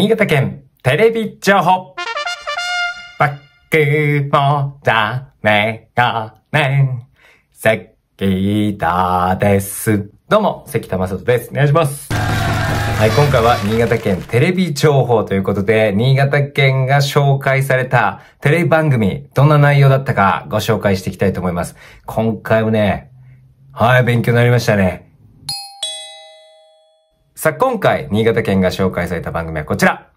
新潟県テレビ情報。バックもダメだね。関田です。どうも、関田正人です。お願いします。はい、今回は新潟県テレビ情報ということで、新潟県が紹介されたテレビ番組、どんな内容だったかご紹介していきたいと思います。今回もね、はい、勉強になりましたね。さあ、今回、新潟県が紹介された番組はこちら。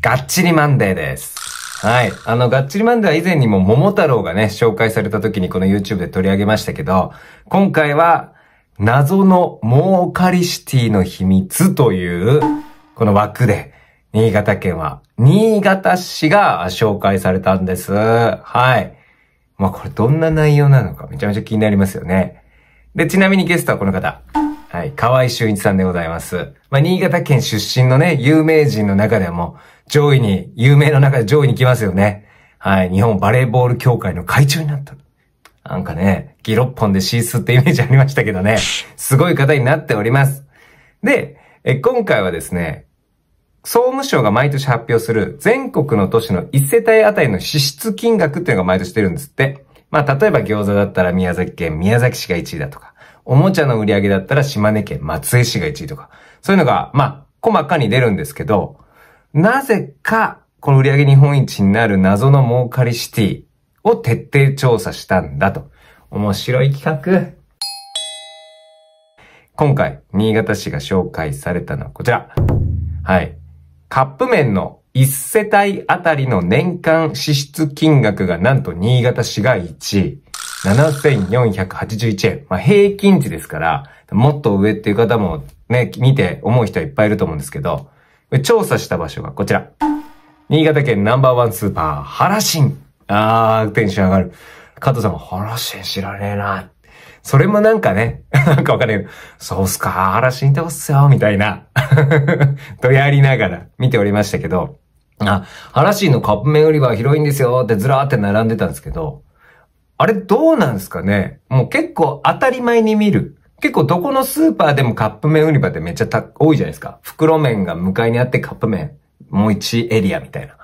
がっちりマンデーです。はい。あの、がっちりマンデーは以前にも桃太郎がね、紹介された時にこの YouTube で取り上げましたけど、今回は、謎の儲かりシティの秘密という、この枠で、新潟県は、新潟市が紹介されたんです。はい。まあ、これどんな内容なのかめちゃめちゃ気になりますよね。で、ちなみにゲストはこの方。はい、河合俊一さんでございます。まあ、新潟県出身のね、有名人の中でも、上位に、有名の中で上位に来ますよね。はい、日本バレーボール協会の会長になった。なんかね、ギロッポンでシースってイメージありましたけどね、すごい方になっております。で、え今回はですね、総務省が毎年発表する全国の都市の1世帯あたりの支出金額っていうのが毎年出るんですって。まあ、例えば餃子だったら宮崎県宮崎市が1位だとか、おもちゃの売り上げだったら島根県松江市が1位とか、そういうのが、まあ、細かに出るんですけど、なぜか、この売り上げ日本一になる謎の儲かりシティを徹底調査したんだと。面白い企画。今回、新潟市が紹介されたのはこちら。はい。カップ麺の1世帯あたりの年間支出金額がなんと新潟市が1位。7481円。まあ、平均値ですから、もっと上っていう方もね、見て思う人はいっぱいいると思うんですけど、調査した場所がこちら。新潟県ナンバーワンスーパー、原新。あー、テンション上がる。加藤さんも、原新知らねえな。それもなんかね、なんかわかんないけど、そうっすか、原新どうっすよ、みたいな。とやりながら見ておりましたけど、あ、原新のカップ麺売り場は広いんですよってずらーって並んでたんですけど、あれどうなんすかねもう結構当たり前に見る。結構どこのスーパーでもカップ麺売り場ってめっちゃ多いじゃないですか。袋麺が向かいにあってカップ麺、もう一エリアみたいな。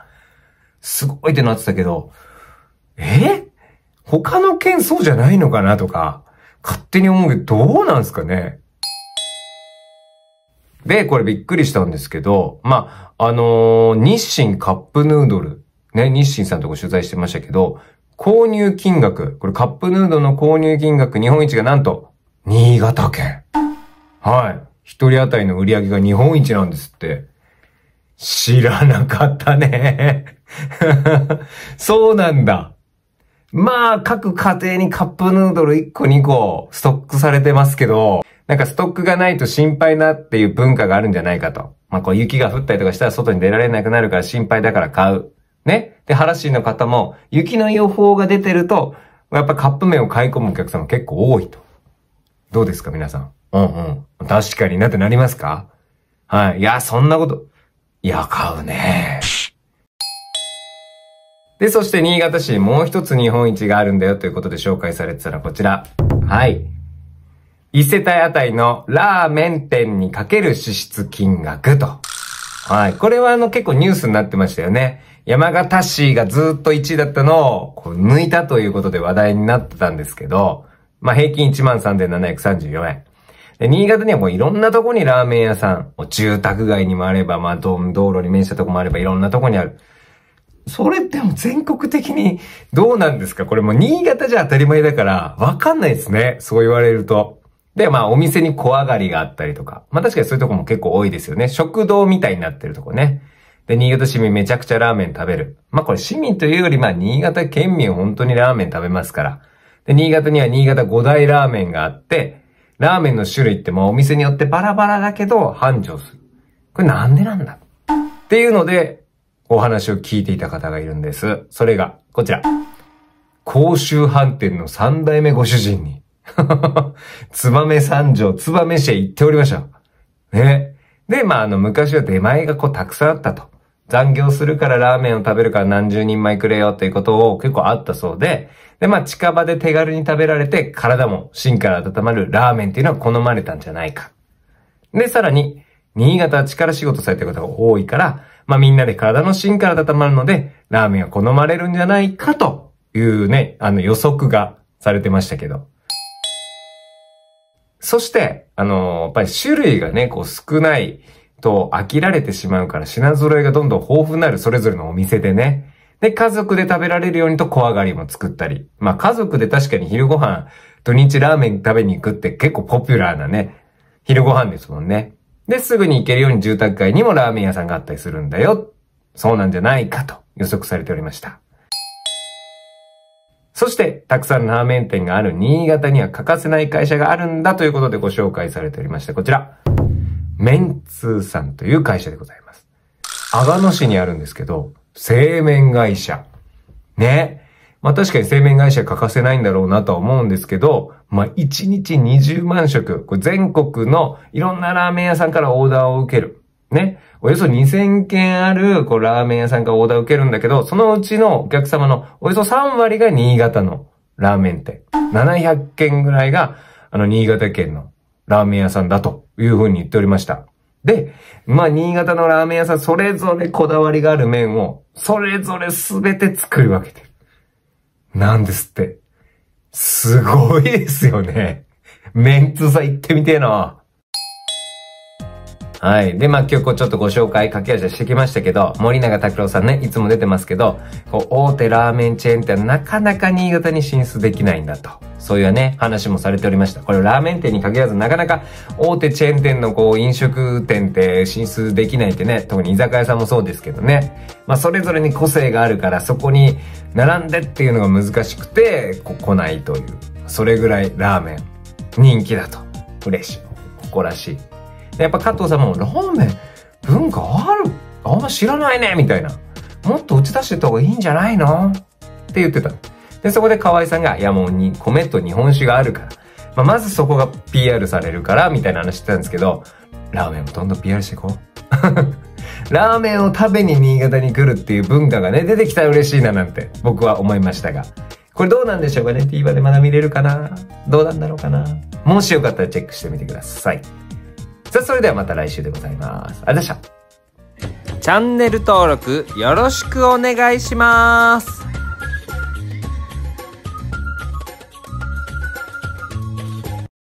すごいってなってたけど、え他の県そうじゃないのかなとか、勝手に思うけど、どうなんすかねで、これびっくりしたんですけど、まあ、あのー、日清カップヌードル、ね、日清さんとこ取材してましたけど、購入金額、これカップヌードルの購入金額日本一がなんと、新潟県。はい。一人当たりの売り上げが日本一なんですって。知らなかったね。そうなんだ。まあ、各家庭にカップヌードル1個2個ストックされてますけど、なんかストックがないと心配なっていう文化があるんじゃないかと。まあ、こう雪が降ったりとかしたら外に出られなくなるから心配だから買う。ね。で、ハラシーの方も、雪の予報が出てると、やっぱカップ麺を買い込むお客様結構多いと。どうですか、皆さん。うんうん。確かになってなりますかはい。いや、そんなこと。いや、買うね。で、そして新潟市、もう一つ日本一があるんだよということで紹介されてたらこちら。はい。一世帯あたりのラーメン店にかける支出金額と。はい。これはあの結構ニュースになってましたよね。山形市がずっと1位だったのを抜いたということで話題になってたんですけど、まあ平均13,734円。で、新潟にはもういろんなとこにラーメン屋さん、住宅街にもあれば、まあ道路に面したとこもあればいろんなとこにある。それっても全国的にどうなんですかこれもう新潟じゃ当たり前だから、わかんないですね。そう言われると。で、まあお店に小上がりがあったりとか。まあ確かにそういうとこも結構多いですよね。食堂みたいになってるとこね。で、新潟市民めちゃくちゃラーメン食べる。まあ、これ市民というより、ま新潟県民本当にラーメン食べますから。で、新潟には新潟5大ラーメンがあって、ラーメンの種類ってまお店によってバラバラだけど繁盛する。これなんでなんだっていうので、お話を聞いていた方がいるんです。それが、こちら。甲州飯店の三代目ご主人に、つばめ三条、つばめ市へ行っておりました。ね。で、まあ、あの、昔は出前がこうたくさんあったと。残業するからラーメンを食べるから何十人前くれよっていうことを結構あったそうで、で、まあ近場で手軽に食べられて体も芯から温まるラーメンっていうのは好まれたんじゃないか。で、さらに、新潟は力仕事されてる方が多いから、まあみんなで体の芯から温まるので、ラーメンは好まれるんじゃないかというね、あの予測がされてましたけど。そして、あのー、やっぱり種類がね、こう少ないと飽きられてしまうから品揃えがどんどん豊富になるそれぞれのお店でね。で、家族で食べられるようにと小上がりも作ったり。まあ家族で確かに昼ご飯、土日ラーメン食べに行くって結構ポピュラーなね、昼ご飯ですもんね。で、すぐに行けるように住宅街にもラーメン屋さんがあったりするんだよ。そうなんじゃないかと予測されておりました。そして、たくさんラーメン店がある新潟には欠かせない会社があるんだということでご紹介されておりました。こちら。メンツーさんという会社でございます。阿賀野市にあるんですけど、製麺会社。ね。まあ確かに製麺会社欠かせないんだろうなとは思うんですけど、まあ1日20万食、これ全国のいろんなラーメン屋さんからオーダーを受ける。ね。およそ2000件ある、こう、ラーメン屋さんがオーダーを受けるんだけど、そのうちのお客様のおよそ3割が新潟のラーメン店。700件ぐらいが、あの、新潟県のラーメン屋さんだというふうに言っておりました。で、まあ、新潟のラーメン屋さん、それぞれこだわりがある麺を、それぞれすべて作り分けてる。なんですって。すごいですよね。メンツさん行ってみてえな。はい。で、まあ、今日こうちょっとご紹介、掛けせしてきましたけど、森永拓郎さんね、いつも出てますけど、こう、大手ラーメンチェーン店なかなか新潟に進出できないんだと。そういうね、話もされておりました。これラーメン店に限らず、なかなか大手チェーン店のこう、飲食店って進出できないってね、特に居酒屋さんもそうですけどね。まあ、それぞれに個性があるから、そこに並んでっていうのが難しくて、こ、来ないという。それぐらいラーメン、人気だと。嬉しい。誇らしい。やっぱ加藤さんも、ラーメン、文化あるあんま知らないねみたいな。もっと打ち出してた方がいいんじゃないのって言ってた。で、そこで河合さんが、いやもうに、米と日本酒があるから。まあ、まずそこが PR されるから、みたいな話してたんですけど、ラーメンもどんどん PR していこう。ラーメンを食べに新潟に来るっていう文化がね、出てきたら嬉しいななんて僕は思いましたが。これどうなんでしょうかね ?TVer でまだ見れるかなどうなんだろうかなもしよかったらチェックしてみてください。さあ、それではまた来週でございます。ありがとうございました。チャンネル登録よろしくお願いします。